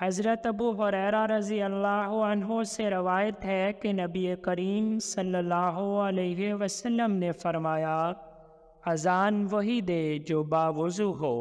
حضرت ابو حریرہ رضی اللہ عنہ سے روایت ہے کہ نبی کریم صلی اللہ علیہ وسلم نے فرمایا اذان وہی دے جو باوضو ہو